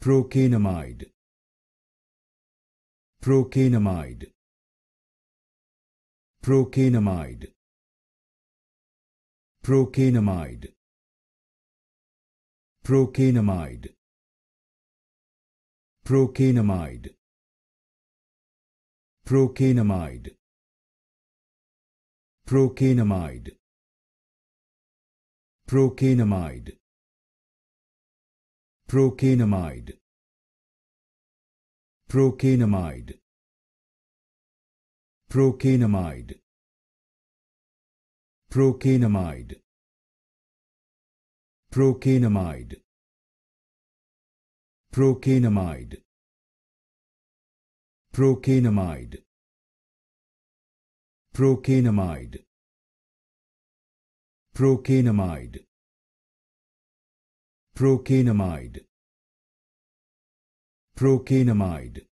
Procainamide. Procainamide. Procainamide. Procainamide. Procainamide. Procainamide. Procainamide. Procainamide. Procainamide. Procainamide. Procainamide. Procainamide. Procainamide. Procainamide. Procainamide. Procainamide. Procainamide. Procainamide. Procainamide. Procainamide.